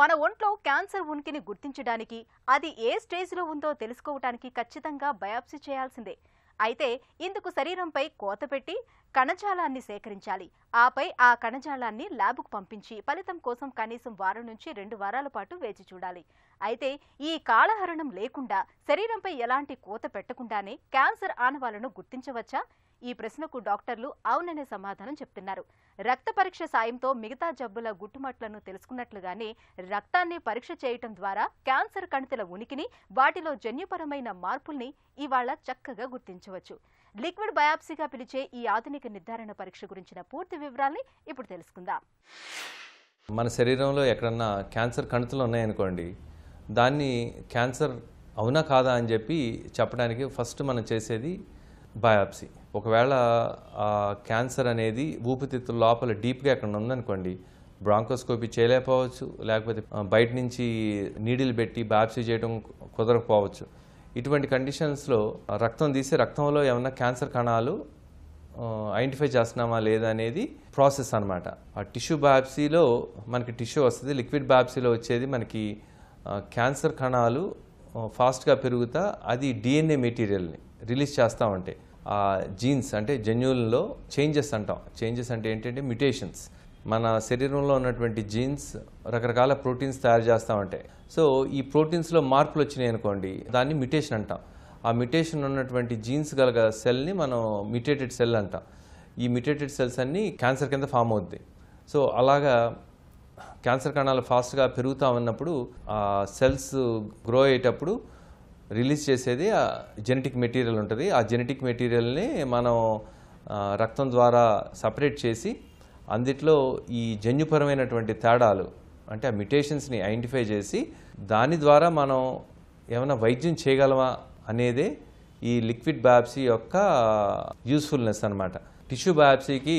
మన ఒంట్లో క్యాన్సర్ ఉనికిని గుర్తించడానికి అది ఏ స్టేజ్లో ఉందో తెలుసుకోవటానికి ఖచ్చితంగా బయాప్సీ చేయాల్సిందే అయితే ఇందుకు శరీరంపై కోత పెట్టి కణజాలాన్ని సేకరించాలి ఆపై ఆ కణజాలాన్ని ల్యాబ్కు పంపించి ఫలితం కోసం కనీసం వారం నుంచి రెండు వారాల పాటు వేచి చూడాలి అయితే ఈ కాళహరణం లేకుండా శరీరంపై ఎలాంటి కోత పెట్టకుండానే క్యాన్సర్ ఆనవాలను గుర్తించవచ్చా ఈ ప్రశ్నకు డాక్టర్లు అవుననే సమాధానం చెప్తున్నారు రక్త పరీక్ష సాయంతో మిగతా జబ్బుల గుట్టుమట్లను తెలుసుకున్నట్లుగానే రక్తాన్ని పరీక్ష చేయటం ద్వారా క్యాన్సర్ కణితుల ఉనికిని వాటిలో జన్యుపరమైన మార్పుల్ని ఇవాళ చక్కగా గుర్తించవచ్చు లిక్విడ్ బయాప్సీగా పిలిచే ఈ ఆధునిక నిర్ధారణ పరీక్ష గురించిన పూర్తి వివరాల్ని ఇప్పుడు తెలుసుకుందాం మన శరీరంలో ఎక్కడన్నా క్యాన్సర్ కణతలు ఉన్నాయనుకోండి దాన్ని క్యాన్సర్ అవునా కాదా అని చెప్పి చెప్పడానికి ఫస్ట్ మనం చేసేది బయాప్సీ ఒకవేళ క్యాన్సర్ అనేది ఊపితిత్తుల లోపల డీప్గా ఎక్కడ ఉందనుకోండి బ్రాంకోస్కోపీ చేయలేకపోవచ్చు లేకపోతే బయట నుంచి నీడిల్ పెట్టి బయాప్సీ చేయడం కుదరకపోవచ్చు ఇటువంటి కండిషన్స్లో రక్తం తీసి రక్తంలో ఏమైనా క్యాన్సర్ కణాలు ఐడెంటిఫై చేస్తున్నామా లేదా అనేది ప్రాసెస్ అనమాట ఆ టిష్యూ బయాప్సీలో మనకి టిష్యూ వస్తుంది లిక్విడ్ బయాప్సీలో వచ్చేది మనకి క్యాన్సర్ కణాలు ఫాస్ట్గా పెరుగుతా అది డిఎన్ఏ మెటీరియల్ని రిలీజ్ చేస్తూ ఉంటాయి ఆ జీన్స్ అంటే జన్యువుల్లో చేంజెస్ అంటాం చేంజెస్ అంటే ఏంటంటే మ్యూటేషన్స్ మన శరీరంలో ఉన్నటువంటి జీన్స్ రకరకాల ప్రోటీన్స్ తయారు చేస్తూ ఉంటాయి సో ఈ ప్రోటీన్స్లో మార్పులు వచ్చినాయి అనుకోండి దాన్ని మ్యుటేషన్ అంటాం ఆ మ్యుటేషన్ ఉన్నటువంటి జీన్స్ గల సెల్ని మనం మ్యుటేటెడ్ సెల్ అంటాం ఈ మ్యుటేటెడ్ సెల్స్ అన్నీ క్యాన్సర్ కింద ఫామ్ అవుద్ది సో అలాగా క్యాన్సర్ కణాలు ఫాస్ట్గా పెరుగుతూ ఉన్నప్పుడు ఆ సెల్స్ గ్రో అయ్యేటప్పుడు రిలీజ్ చేసేది ఆ జెనెటిక్ మెటీరియల్ ఉంటుంది ఆ జెనెటిక్ మెటీరియల్ని మనం రక్తం ద్వారా సపరేట్ చేసి అందుట్లో ఈ జన్యుపరమైనటువంటి తేడాలు అంటే ఆ మ్యుటేషన్స్ని ఐడెంటిఫై చేసి దాని ద్వారా మనం ఏమైనా వైద్యం చేయగలమా అనేదే ఈ లిక్విడ్ బయాప్సీ యొక్క యూస్ఫుల్నెస్ అనమాట టిష్యూ బయాప్సీకి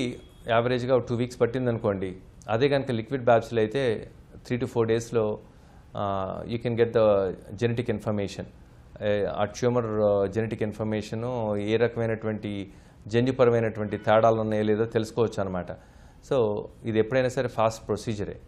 యావరేజ్గా టూ వీక్స్ పట్టిందనుకోండి అదే కనుక లిక్విడ్ బయాప్సీలు అయితే త్రీ టు ఫోర్ డేస్లో you can get the genetic information ఆ ట్యూమర్ జెనెటిక్ ఇన్ఫర్మేషను ఏ రకమైనటువంటి జన్యుపరమైనటువంటి తేడాలు ఉన్నాయో లేదో తెలుసుకోవచ్చు అనమాట సో ఇది ఎప్పుడైనా సరే ఫాస్ట్ ప్రొసీజరే